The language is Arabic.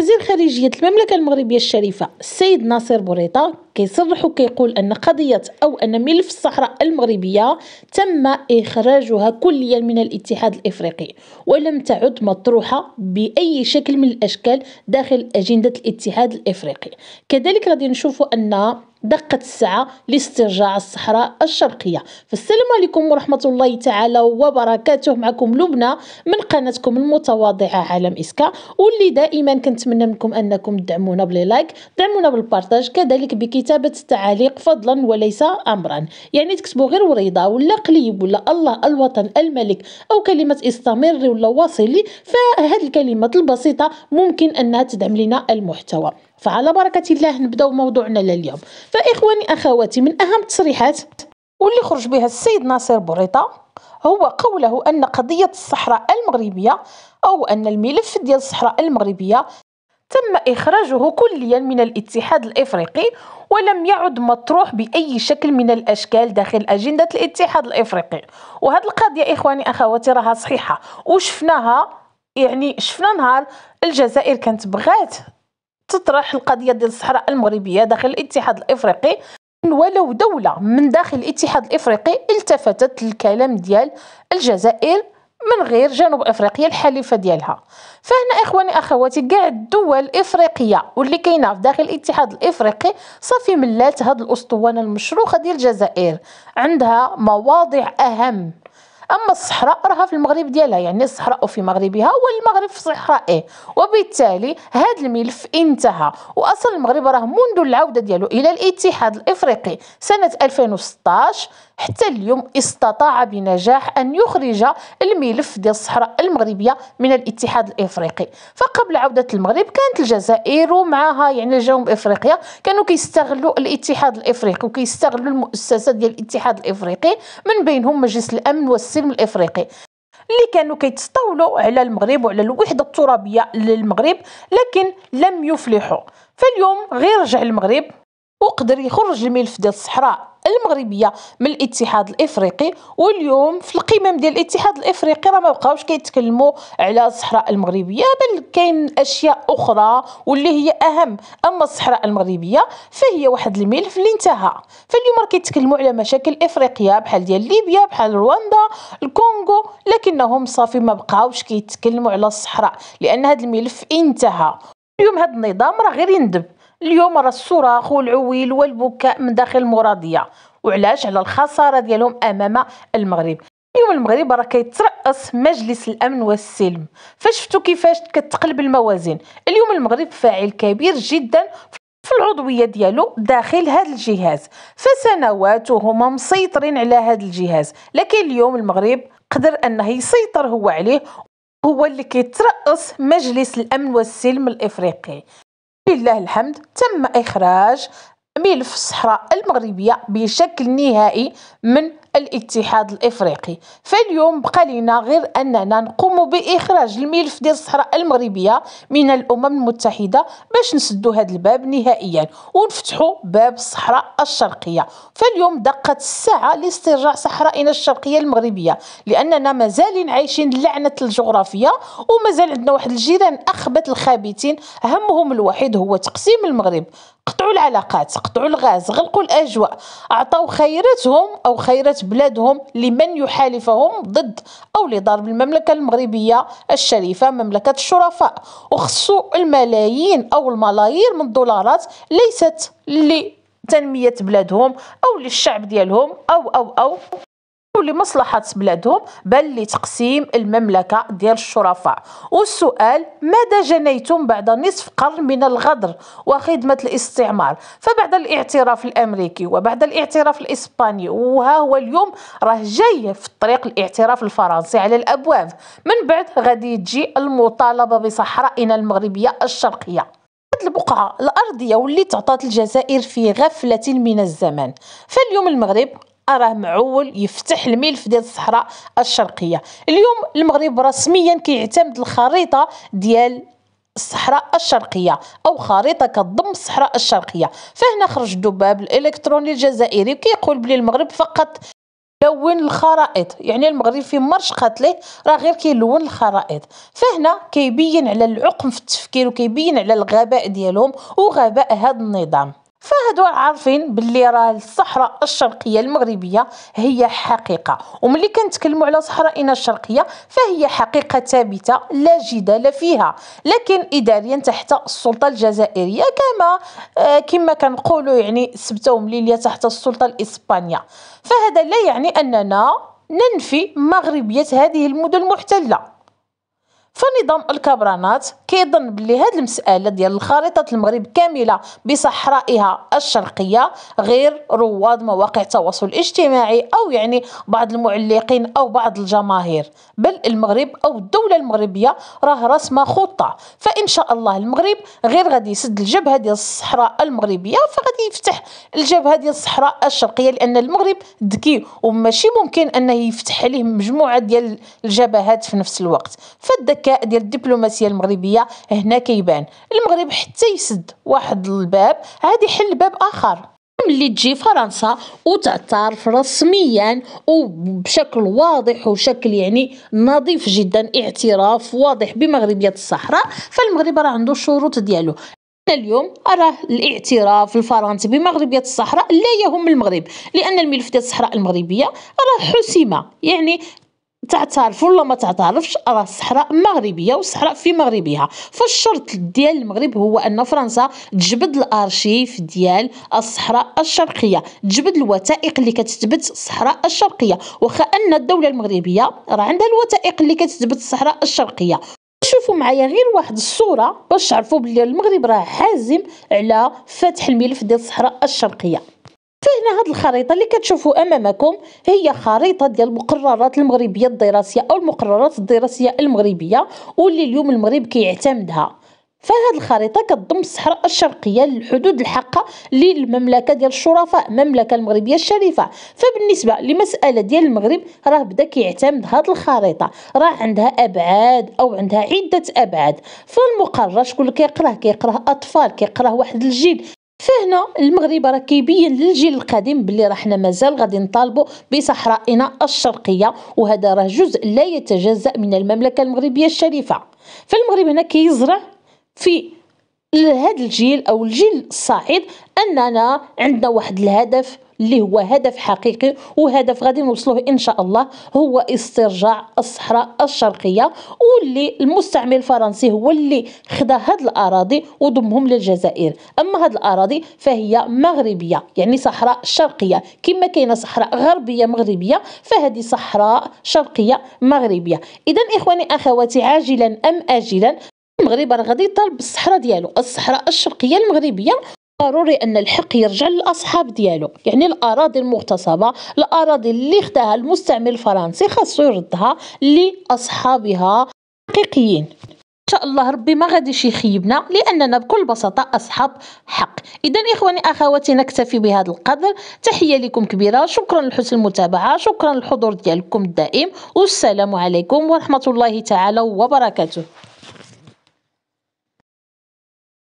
وزير خارجية المملكة المغربية الشريفة السيد ناصر بوريطة كيصرح وكيقول أن قضية أو أن ملف الصحراء المغربية تم إخراجها كليا من الاتحاد الإفريقي ولم تعد مطروحة بأي شكل من الأشكال داخل أجندة الاتحاد الإفريقي كذلك غادي نشوفوا أن دقة الساعة لاسترجاع الصحراء الشرقية فالسلام عليكم ورحمة الله تعالى وبركاته معكم لبنى من قناتكم المتواضعة عالم إسكا واللي دائما كنتمنى منكم أنكم تدعمونا بلي لايك دعمونا بالبارتاج كذلك بكي كتابة التعاليق فضلا وليس أمرا يعني تكتبوا غير وريضة ولا قليب ولا الله الوطن الملك أو كلمة استمر ولا واصلي فهذه الكلمات البسيطة ممكن أنها تدعم لنا المحتوى فعلى بركة الله نبدأ موضوعنا لليوم فإخواني أخواتي من أهم التصريحات واللي خرج بها السيد ناصر بوريطة هو قوله أن قضية الصحراء المغربية أو أن الملف ديال الصحراء المغربية تم إخراجه كليا من الاتحاد الإفريقي ولم يعد مطروح بأي شكل من الأشكال داخل أجندة الاتحاد الإفريقي وهذا القضية إخواني أخواتي راها صحيحة وشفناها يعني شفنا نهار الجزائر كانت بغات تطرح القضية ديال الصحراء المغربية داخل الاتحاد الإفريقي ولو دولة من داخل الاتحاد الإفريقي التفتت للكلام ديال الجزائر من غير جنوب افريقيا الحليفه ديالها فهنا اخواني اخواتي كاع الدول الافريقيه واللي كاينه في داخل الاتحاد الافريقي صافي ملات هذه الاسطوانه المشروخه ديال الجزائر عندها مواضع اهم اما الصحراء راها في المغرب ديالها يعني الصحراء في مغربها والمغرب في صحرائه إيه. وبالتالي هذا الملف انتهى واصلا المغرب راه منذ العوده ديالو الى الاتحاد الافريقي سنه 2016 حتى اليوم استطاع بنجاح ان يخرج الملف ديال الصحراء المغربيه من الاتحاد الافريقي فقبل عوده المغرب كانت الجزائر ومعها يعني جنوب افريقيا كانوا كيستغلوا الاتحاد الافريقي وكيستغلوا المؤسسات ديال الاتحاد الافريقي من بينهم مجلس الامن والسلم الفيلم الافريقي اللي كانوا كيتستولوا على المغرب وعلى الوحده الترابيه للمغرب لكن لم يفلحوا فاليوم غير رجع المغرب وقدر يخرج الملف ديال الصحراء المغربيه من الاتحاد الافريقي واليوم في القمم ديال الاتحاد الافريقي راه ما بقاوش كيتكلموا على الصحراء المغربيه بل كاين اشياء اخرى واللي هي اهم اما الصحراء المغربيه فهي واحد الملف اللي انتهى فاليوم راه كيتكلموا على مشاكل افريقيه بحال ديال ليبيا بحال رواندا الكونغو لكنهم صافي ما بقاوش كيتكلموا على الصحراء لان هذا الملف انتهى اليوم هذا النظام راه غير يندب اليوم راه الصراخ والعويل والبكاء من داخل المراديه وعلاش على الخساره ديالهم امام المغرب اليوم المغرب راه كيترأس مجلس الامن والسلم فشفتوا كيفاش كتقلب الموازين اليوم المغرب فاعل كبير جدا في العضويه ديالو داخل هذا الجهاز فسنوات هما مسيطرين على هذا الجهاز لكن اليوم المغرب قدر انه يسيطر هو عليه هو اللي كيترأس مجلس الامن والسلم الافريقي ولله الحمد تم إخراج ملف الصحراء المغربية بشكل نهائي من الاتحاد الافريقي فاليوم بقى لنا غير اننا نقوم باخراج الملف ديال الصحراء المغربيه من الامم المتحده باش نسدوا هذا الباب نهائيا ونفتحوا باب الصحراء الشرقيه فاليوم دقت الساعه لاسترجاع صحرائنا الشرقيه المغربيه لاننا مازال عايشين لعنه الجغرافيه ومازال عندنا واحد الجيران اخبث الخابتين همهم الوحيد هو تقسيم المغرب قطعوا العلاقات قطعوا الغاز غلقوا الاجواء اعطوا خيرتهم او خيرات بلادهم لمن يحالفهم ضد أو لضرب المملكة المغربية الشريفة مملكة الشرفاء وخصو الملايين أو الملايير من الدولارات ليست لتنمية بلادهم أو للشعب ديالهم أو أو أو يكون لمصلحة بلادهم بل لتقسيم المملكة ديال الشرفاء والسؤال ماذا جنيتم بعد نصف قرن من الغدر وخدمة الاستعمار فبعد الاعتراف الأمريكي وبعد الاعتراف الإسباني وها هو اليوم راه جاي في طريق الاعتراف الفرنسي على الأبواب من بعد غادي تجي المطالبة بصحرائنا المغربية الشرقية البقعة الأرضية واللي تعطات الجزائر في غفلة من الزمن فاليوم المغرب راه معول يفتح الملف ديال الصحراء الشرقيه اليوم المغرب رسميا كيعتمد الخريطه ديال الصحراء الشرقيه او خريطه كتضم الصحراء الشرقيه فهنا خرج الدباب الالكتروني الجزائري كيقول بلي المغرب فقط لون الخرائط يعني المغرب في مرش قتله راه غير كيلون الخرائط فهنا كيبين على العقم في التفكير وكيبين على الغباء ديالهم وغباء هذا النظام فهادو عارفين باللي راه الصحراء الشرقيه المغربيه هي حقيقه وملي كنتكلموا على صحرائنا الشرقيه فهي حقيقه ثابته لا جدال فيها لكن اداريا تحت السلطه الجزائريه كما آه، كما كنقولوا يعني سبتو مليليه تحت السلطه الاسبانيه فهذا لا يعني اننا ننفي مغربيه هذه المدن المحتله فنظام الكبرانات كيظن بلي هاد المساله ديال الخريطه المغرب كامله بصحرائها الشرقيه غير رواد مواقع التواصل الاجتماعي او يعني بعض المعلقين او بعض الجماهير بل المغرب او الدوله المغربيه راه رسمه خطه فان شاء الله المغرب غير غادي يسد الجبهه ديال الصحراء المغربيه فغادي يفتح الجبهه ديال الصحراء الشرقيه لان المغرب ذكي وماشي ممكن انه يفتح عليه مجموعه ديال الجبهات في نفس الوقت فالذكاء الذكاء ديال الدبلوماسيه المغربيه هنا كيبان المغرب حتى يسد واحد الباب عادي يحل باب اخر ملي تجي فرنسا وتعترف رسميا وبشكل واضح وشكل يعني نظيف جدا اعتراف واضح بمغربيه الصحراء فالمغرب راه عنده الشروط ديالو اليوم أرى الاعتراف الفرنسي بمغربية الصحراء لا يهم المغرب لأن الملف ديال الصحراء المغربية راه حسمة يعني تعترف ولا ما تعترفش راه الصحراء مغربيه والصحراء في مغربها فالشرط ديال المغرب هو ان فرنسا تجبد الارشيف ديال الصحراء الشرقيه تجبد الوثائق اللي كتثبت الصحراء الشرقيه واخا ان الدوله المغربيه راه عندها الوثائق اللي كتثبت الصحراء الشرقيه شوفوا معايا غير واحد الصوره باش تعرفوا بلي المغرب راه حازم على فتح الملف ديال الصحراء الشرقيه فهنا هاد الخريطه اللي كتشوفوا امامكم هي خريطه ديال المقررات المغربيه الدراسيه او المقررات الدراسيه المغربيه واللي اليوم المغرب كيعتمدها فهاد الخريطة كتضم الصحراء الشرقية للحدود الحقة للمملكة ديال الشرفاء المملكة المغربية الشريفة فبالنسبة لمسألة ديال المغرب راه بدا كيعتمد هاد الخريطة راه عندها أبعاد أو عندها عدة أبعاد فالمقرر شكون اللي كيقراه كيقراه أطفال كيقراه واحد الجيل فهنا المغرب راه كيبين للجيل القديم بلي راه حنا مازال غادي نطالبوا بصحرائنا الشرقيه وهذا راه جزء لا يتجزا من المملكه المغربيه الشريفه فالمغرب هنا كيزرع في لهذا الجيل او الجيل الصاعد اننا عندنا واحد الهدف اللي هو هدف حقيقي وهدف غادي نوصلوه ان شاء الله هو استرجاع الصحراء الشرقيه واللي المستعمر الفرنسي هو اللي خدا هاد الاراضي وضمهم للجزائر اما هاد الاراضي فهي مغربيه يعني صحراء شرقيه كما كاينه صحراء غربيه مغربيه فهذه صحراء شرقيه مغربيه اذا اخواني اخواتي عاجلا ام اجلا المغرب راه غادي يطالب بالصحراء ديالو الصحراء الشرقيه المغربيه ضروري ان الحق يرجع للاصحاب ديالو يعني الاراضي المغتصبه الاراضي اللي خداها المستعمر الفرنسي خاصو يردها لاصحابها حقيقيين إن شاء الله ربي ما غاديش يخيبنا لاننا بكل بساطه اصحاب حق اذا اخواني اخواتي نكتفي بهذا القدر تحيه لكم كبيره شكرا لحسن المتابعه شكرا للحضور ديالكم الدائم والسلام عليكم ورحمه الله تعالى وبركاته